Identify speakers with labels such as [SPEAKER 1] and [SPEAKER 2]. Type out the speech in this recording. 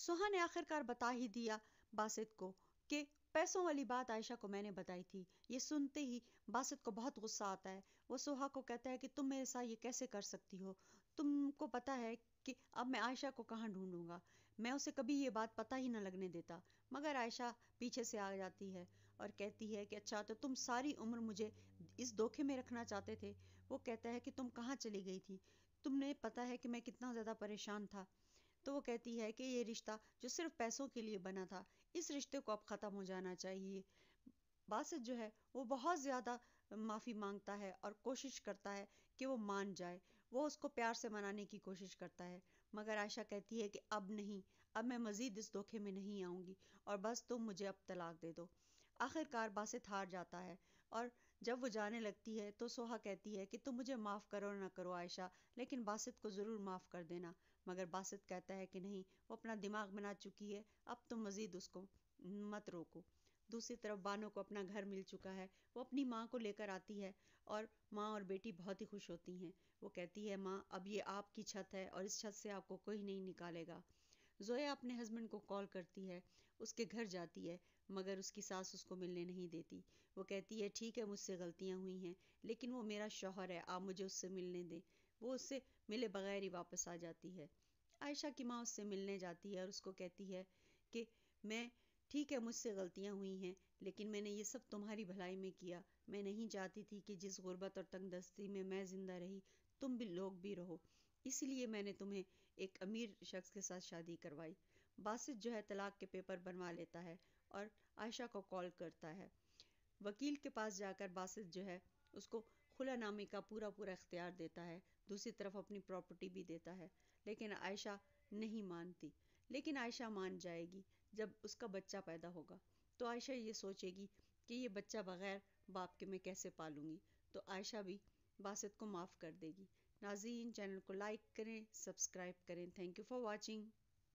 [SPEAKER 1] सुहा ने आखिरकार बता ही दिया बासित को कि पैसों वाली बात आयशा को मैंने बताई थी ये सुनते ही बासित को बहुत गुस्सा आता है वो सुहा को कहता है कि तुम मेरे साथ ये कैसे कर सकती हो तुमको पता है कि अब मैं आयशा को कहाँ ढूंढूंगा मैं उसे कभी ये बात पता ही ना लगने देता मगर आयशा पीछे से आ जाती है और कहती है कि अच्छा तो तुम सारी उम्र मुझे इस धोखे में रखना चाहते थे वो कहता है कि तुम कहाँ चली गई थी तुमने पता है कि मैं कितना ज़्यादा परेशान था तो वो कहती है कि ये रिश्ता जो सिर्फ पैसों के लिए बना था इस रिश्ते को अब ख़त्म हो जाना चाहिए बासित जो है वो बहुत ज़्यादा माफ़ी मांगता है और कोशिश करता है कि वो मान जाए वो उसको प्यार से मनाने की कोशिश करता है मगर आयशा कहती है कि अब नहीं अब मैं मज़ीद इस धोखे में नहीं आऊंगी और बस तुम मुझे अब तलाक दे दो आखिरकार बासित हार जाता है और जब वो जाने लगती है तो सोहा कहती है कि तुम मुझे माफ़ करो ना करो आयशा लेकिन बासित को ज़रूर माफ़ कर देना मगर बासित कहता है कि नहीं वो अपना दिमाग बना चुकी है अब तुम मज़ीद उसको मत रोको दूसरी तरफ बानो को अपना घर मिल चुका है वो अपनी माँ को लेकर आती है और माँ और बेटी बहुत ही खुश होती हैं वो कहती है माँ अब ये आपकी छत है और इस छत से आपको कोई नहीं निकालेगा जोया अपने हस्बैंड को कॉल करती है उसके घर जाती है मगर उसकी सास उसको मिलने नहीं देती वो कहती है ठीक है मुझसे गलतियाँ हुई हैं लेकिन वो मेरा शौहर है आप मुझे उससे मिलने दें वो उससे मिले बगैर ही वापस आ जाती है आयशा की माँ उससे मिलने जाती है और उसको कहती है कि मैं ठीक है मुझसे गलतियाँ हुई हैं लेकिन मैंने ये सब तुम्हारी भलाई में किया मैं नहीं चाहती थी कि जिस गुर्बत और तंगदस्ती में मैं ज़िंदा रही तुम भी लोग भी रहो इसलिए मैंने तुम्हें एक अमीर शख्स के साथ शादी करवाई बासित जो है तलाक के पेपर बनवा लेता है और आयशा को कॉल करता है वकील के पास जाकर बासित जो है उसको खुला नामे का पूरा पूरा इख्तियार देता है दूसरी तरफ अपनी प्रॉपर्टी भी देता है लेकिन आयशा नहीं मानती लेकिन आयशा मान जाएगी जब उसका बच्चा पैदा होगा तो आयशा ये सोचेगी कि ये बच्चा बग़ैर बाप के मैं कैसे पालूंगी तो आयशा भी बासित को माफ़ कर देगी नाजीन चैनल को लाइक करें सब्सक्राइब करें थैंक यू फॉर वॉचिंग